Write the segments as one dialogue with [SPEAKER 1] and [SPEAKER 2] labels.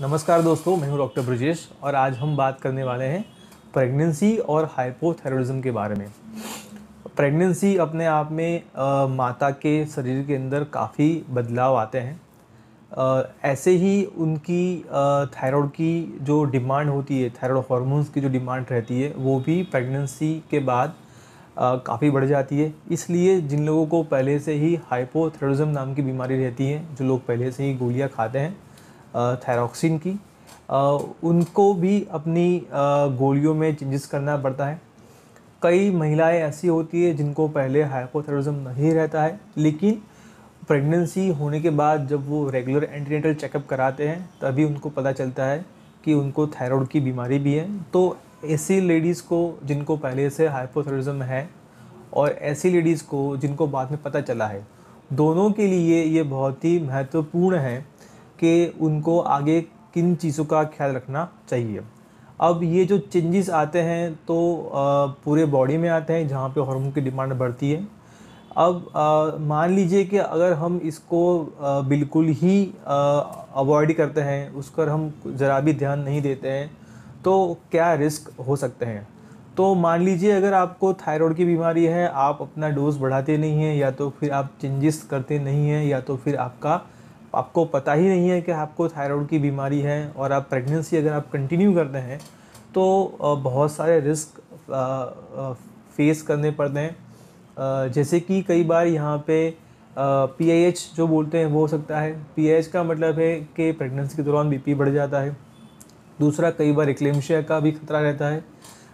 [SPEAKER 1] नमस्कार दोस्तों मैं हूं डॉक्टर ब्रजेश और आज हम बात करने वाले हैं प्रेगनेंसी और हाइपोथायरॉयडिज्म के बारे में प्रेगनेंसी अपने आप में आ, माता के शरीर के अंदर काफ़ी बदलाव आते हैं आ, ऐसे ही उनकी थायराइड की जो डिमांड होती है थायराइड हॉर्मोन्स की जो डिमांड रहती है वो भी प्रेगनेंसी के बाद काफ़ी बढ़ जाती है इसलिए जिन लोगों को पहले से ही हाइपोथायरॉयडिज्म नाम की बीमारी रहती है जो लोग पहले से ही गोलियाँ खाते हैं थायरॉक्सिन की उनको भी अपनी गोलियों में चेंजेस करना पड़ता है कई महिलाएं ऐसी होती है जिनको पहले हाइपोथायरॉइडिज्म नहीं रहता है लेकिन प्रेगनेंसी होने के बाद जब वो रेगुलर एंटीनेटल चेकअप कराते हैं तभी उनको पता चलता है कि उनको थायराइड की बीमारी भी है तो ऐसी लेडीज़ को जिनको पहले से हाइपोथायरॉइडिज्म है और ऐसी लेडीज़ को जिनको बाद में पता चला है दोनों के लिए ये बहुत ही महत्वपूर्ण है कि उनको आगे किन चीज़ों का ख्याल रखना चाहिए अब ये जो चेंजेस आते हैं तो पूरे बॉडी में आते हैं जहाँ पे हार्मोन की डिमांड बढ़ती है अब मान लीजिए कि अगर हम इसको बिल्कुल ही अवॉइड करते हैं उस पर हम ज़रा भी ध्यान नहीं देते हैं तो क्या रिस्क हो सकते हैं तो मान लीजिए अगर आपको थायराइड की बीमारी है आप अपना डोज बढ़ाते नहीं हैं या तो फिर आप चेंजेस करते नहीं हैं या तो फिर आपका आपको पता ही नहीं है कि आपको थायराइड की बीमारी है और आप प्रेगनेंसी अगर आप कंटिन्यू करते हैं तो बहुत सारे रिस्क फेस करने पड़ते हैं जैसे कि कई बार यहाँ पे पी एच जो बोलते हैं वो हो सकता है पी एच का मतलब है कि प्रेगनेंसी के दौरान बीपी बढ़ जाता है दूसरा कई बार एक्लेमशिया का भी खतरा रहता है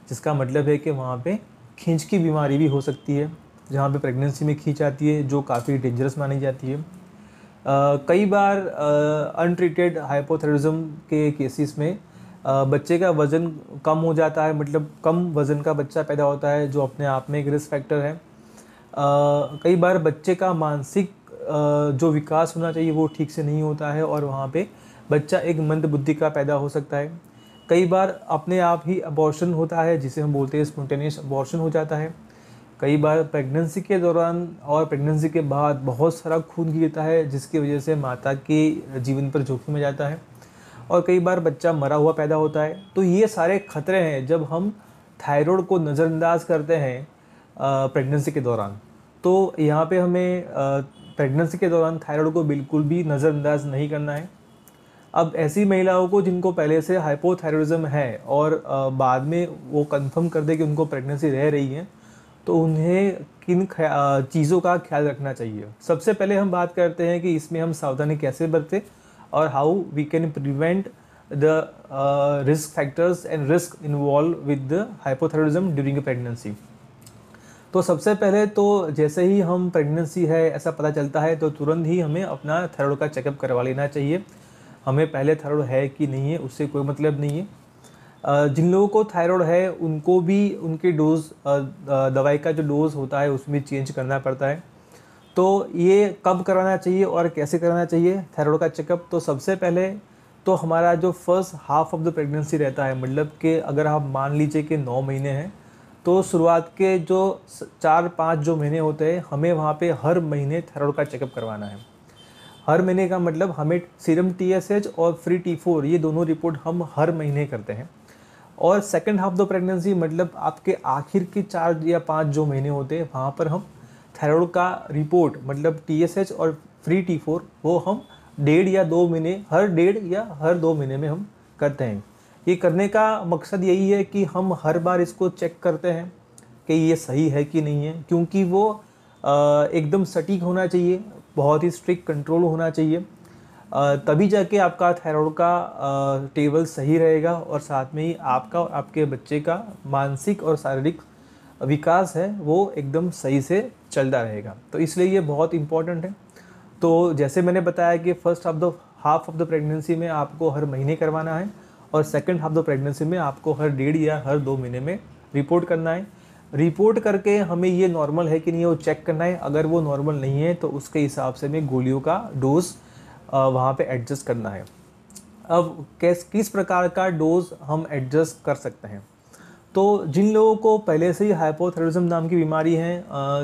[SPEAKER 1] जिसका मतलब है कि वहाँ पे खींच की बीमारी भी हो सकती है जहाँ पे प्रेगनेंसी में खींच आती है जो काफ़ी डेंजरस मानी जाती है कई बार अनट्रीटेड हाइपोथेरिज्म के केसेस में आ, बच्चे का वज़न कम हो जाता है मतलब कम वज़न का बच्चा पैदा होता है जो अपने आप में एक रिस्क फैक्टर है आ, कई बार बच्चे का मानसिक जो विकास होना चाहिए वो ठीक से नहीं होता है और वहाँ पे बच्चा एक मंद बुद्धि का पैदा हो सकता है कई बार अपने आप ही अबॉर्शन होता है जिसे हम बोलते हैं स्पोटेनियस अबॉर्शन हो जाता है कई बार प्रेगनेंसी के दौरान और प्रेगनेंसी के बाद बहुत सारा खून गिरता है जिसकी वजह से माता के जीवन पर जोखिम में जाता है और कई बार बच्चा मरा हुआ पैदा होता है तो ये सारे खतरे हैं जब हम थायराइड को नज़रअंदाज करते हैं प्रेगनेंसी के दौरान तो यहाँ पे हमें प्रेगनेंसी के दौरान थायराइड को बिल्कुल भी नज़रअंदाज नहीं करना है अब ऐसी महिलाओं को जिनको पहले से हाइपोथायरॉयडिज्म है और बाद में वो कंफर्म कर दे कि उनको प्रेगनेंसी रह रही है तो उन्हें किन चीज़ों का ख्याल रखना चाहिए सबसे पहले हम बात करते हैं कि इसमें हम सावधानी कैसे बरतें और how we can prevent the risk factors and risk involve with the hypothyroidism during pregnancy तो सबसे पहले तो जैसे ही हम प्रेगनेंसी है ऐसा पता चलता है तो तुरंत ही हमें अपना थर्ड का चेकअप करवा लेना चाहिए हमें पहले थायराइड है कि नहीं है उससे कोई मतलब नहीं है जिन लोगों को थायराइड है उनको भी उनके डोज दवाई का जो डोज होता है उसमें चेंज करना पड़ता है तो ये कब कराना चाहिए और कैसे कराना चाहिए थायराइड का चेकअप तो सबसे पहले तो हमारा जो first half of the pregnancy रहता है मतलब कि अगर आप मान लीजिए कि नौ महीने हैं तो शुरुआत के जो चार पाँच जो महीने होते हैं हमें वहाँ पे हर महीने थायराइड का चेकअप करवाना है हर महीने का मतलब हमें सीरम टी और फ्री टी फोर ये दोनों रिपोर्ट हम हर महीने करते हैं और सेकेंड हाफ द प्रेगनेंसी मतलब आपके आखिर के चार या पाँच जो महीने होते हैं वहाँ पर हम थायराइड का रिपोर्ट मतलब टी और फ्री टी वो हम डेढ़ या दो महीने हर डेढ़ या हर दो महीने में हम करते हैं ये करने का मकसद यही है कि हम हर बार इसको चेक करते हैं कि ये सही है कि नहीं है क्योंकि वो एकदम सटीक होना चाहिए बहुत ही स्ट्रिक्ट कंट्रोल होना चाहिए तभी जाके आपका थायराइड का टेबल सही रहेगा और साथ में ही आपका और आपके बच्चे का मानसिक और शारीरिक विकास है वो एकदम सही से चलता रहेगा तो इसलिए ये बहुत इम्पोर्टेंट है तो जैसे मैंने बताया कि first of the half of the pregnancy में आपको हर महीने करवाना है और सेकेंड हाफ द प्रेगनेंसी में आपको हर डेढ़ या हर दो महीने में रिपोर्ट करना है रिपोर्ट करके हमें ये नॉर्मल है कि नहीं वो चेक करना है अगर वो नॉर्मल नहीं है तो उसके हिसाब से हमें गोलियों का डोज वहाँ पे एडजस्ट करना है अब कैस किस प्रकार का डोज हम एडजस्ट कर सकते हैं तो जिन लोगों को पहले से ही हाइपोथेरोजम नाम की बीमारी है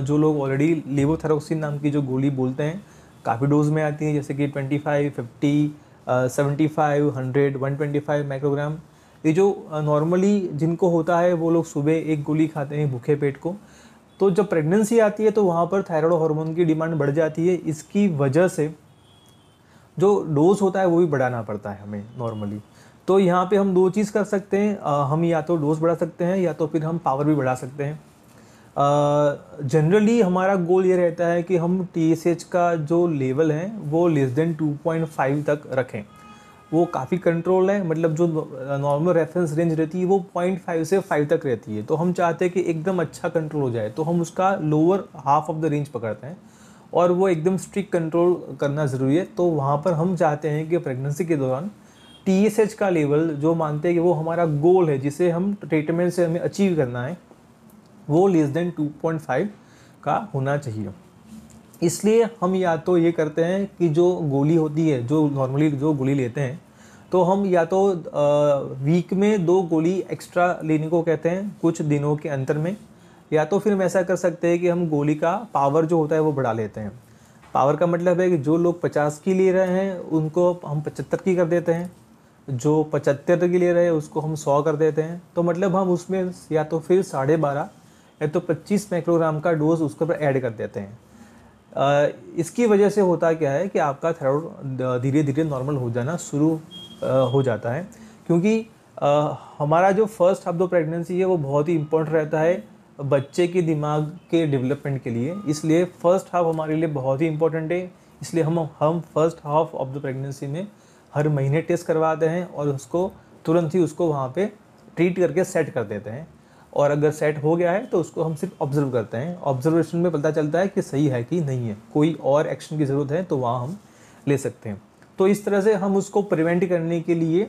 [SPEAKER 1] जो लोग ऑलरेडी लेवोथेरोक्सिन नाम की जो गोली बोलते हैं काफ़ी डोज में आती है जैसे कि 25, 50, seventy five hundred one twenty five microgram ये जो नॉर्मली जिनको होता है वो लोग सुबह एक गोली खाते हैं भूखे पेट को तो जब प्रेगनेंसी आती है तो वहाँ पर थायराइड हार्मोन की डिमांड बढ़ जाती है इसकी वजह से जो डोज होता है वो भी बढ़ाना पड़ता है हमें नॉर्मली तो यहाँ पे हम दो चीज़ कर सकते हैं आ, हम या तो डोज बढ़ा सकते हैं या तो फिर हम पावर भी बढ़ा सकते हैं जनरली हमारा गोल ये रहता है कि हम टी का जो लेवल है वो लेस देन 2.5 तक रखें वो काफ़ी कंट्रोल है मतलब जो नॉर्मल रेफरेंस रेंज रहती है वो 0.5 से 5 तक रहती है तो हम चाहते हैं कि एकदम अच्छा कंट्रोल हो जाए तो हम उसका lower half of the range पकड़ते हैं और वो एकदम स्ट्रिक्ट कंट्रोल करना ज़रूरी है तो वहाँ पर हम चाहते हैं कि प्रेगनेंसी के दौरान टी का लेवल जो मानते हैं कि वो हमारा गोल है जिसे हम ट्रीटमेंट से हमें अचीव करना है वो लेस देन 2.5 का होना चाहिए इसलिए हम या तो ये करते हैं कि जो गोली होती है जो नॉर्मली जो गोली लेते हैं तो हम या तो वीक में दो गोली एक्स्ट्रा लेने को कहते हैं कुछ दिनों के अंतर में या तो फिर हम ऐसा कर सकते हैं कि हम गोली का पावर जो होता है वो बढ़ा लेते हैं पावर का मतलब है कि जो लोग पचास की ले रहे हैं उनको हम पचहत्तर की कर देते हैं जो पचहत्तर की ले रहे हैं उसको हम सौ कर देते हैं तो मतलब हम उसमें या तो फिर साढ़े बारह या तो पच्चीस माइक्रोग्राम का डोज उसके ऊपर ऐड कर देते हैं आ, इसकी वजह से होता क्या है कि आपका थायराइड धीरे धीरे नॉर्मल हो जाना शुरू हो जाता है क्योंकि आ, हमारा जो फर्स्ट दो प्रेगनेंसी है वो बहुत ही इम्पोर्टेंट रहता है बच्चे के दिमाग के डेवलपमेंट के लिए इसलिए फर्स्ट हाफ हमारे लिए बहुत ही इंपॉर्टेंट है इसलिए हम हम first half of the pregnancy में हर महीने टेस्ट करवाते हैं और उसको तुरंत ही उसको वहाँ पे ट्रीट करके सेट कर देते हैं और अगर सेट हो गया है तो उसको हम सिर्फ ऑब्जर्व करते हैं ऑब्जर्वेशन में पता चलता है कि सही है कि नहीं है कोई और एक्शन की ज़रूरत है तो वहाँ हम ले सकते हैं तो इस तरह से हम उसको प्रिवेंट करने के लिए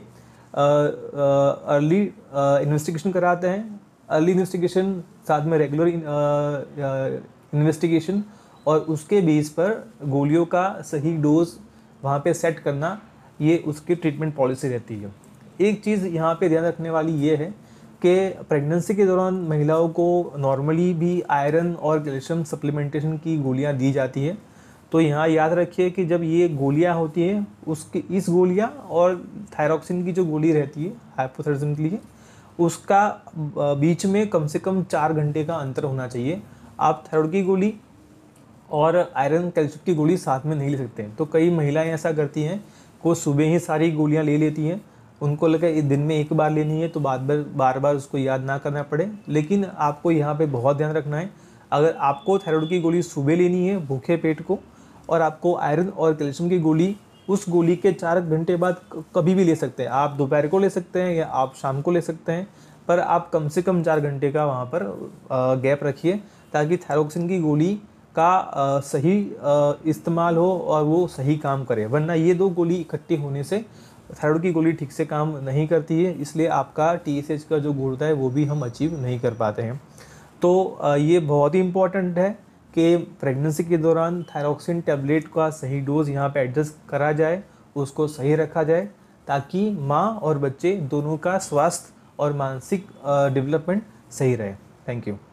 [SPEAKER 1] अर्ली इन्वेस्टिगेशन कराते हैं अर्ली इन्वेस्टिगेशन साथ में रेगुलर इन्वेस्टिगेशन uh, uh, और उसके बेस पर गोलियों का सही डोज वहाँ पे सेट करना ये उसकी ट्रीटमेंट पॉलिसी रहती है एक चीज़ यहाँ पे ध्यान रखने वाली ये है कि प्रेगनेंसी के दौरान महिलाओं को नॉर्मली भी आयरन और कैल्शियम सप्लीमेंटेशन की गोलियाँ दी जाती है तो यहाँ याद रखिए कि जब ये गोलियाँ होती हैं उसकी इस गोलियाँ और थायरॉक्सिन की जो गोली रहती है हाइपोथर्जन के लिए उसका बीच में कम से कम चार घंटे का अंतर होना चाहिए आप थैरोड की गोली और आयरन कैल्शियम की गोली साथ में नहीं ले सकते तो कई महिलाएं ऐसा करती हैं वो सुबह ही सारी गोलियां ले लेती हैं उनको लगा दिन में एक बार लेनी है तो बार बार बार बार उसको याद ना करना पड़े लेकिन आपको यहाँ पे बहुत ध्यान रखना है अगर आपको थायराइड की गोली सुबह लेनी है भूखे पेट को और आपको आयरन और कैल्शियम की गोली उस गोली के चार घंटे बाद कभी भी ले सकते हैं आप दोपहर को ले सकते हैं या आप शाम को ले सकते हैं पर आप कम से कम चार घंटे का वहाँ पर गैप रखिए ताकि थायरोक्सिन की गोली का सही इस्तेमाल हो और वो सही काम करे वरना ये दो गोली इकट्ठी होने से थायराइड की गोली ठीक से काम नहीं करती है इसलिए आपका टी का जो गोल है वो भी हम अचीव नहीं कर पाते हैं तो ये बहुत ही इम्पॉर्टेंट है कि प्रेगनेंसी के दौरान थायरोक्सिन टैबलेट का सही डोज यहाँ पे एडजस्ट करा जाए उसको सही रखा जाए ताकि माँ और बच्चे दोनों का स्वास्थ्य और मानसिक डेवलपमेंट सही रहे थैंक यू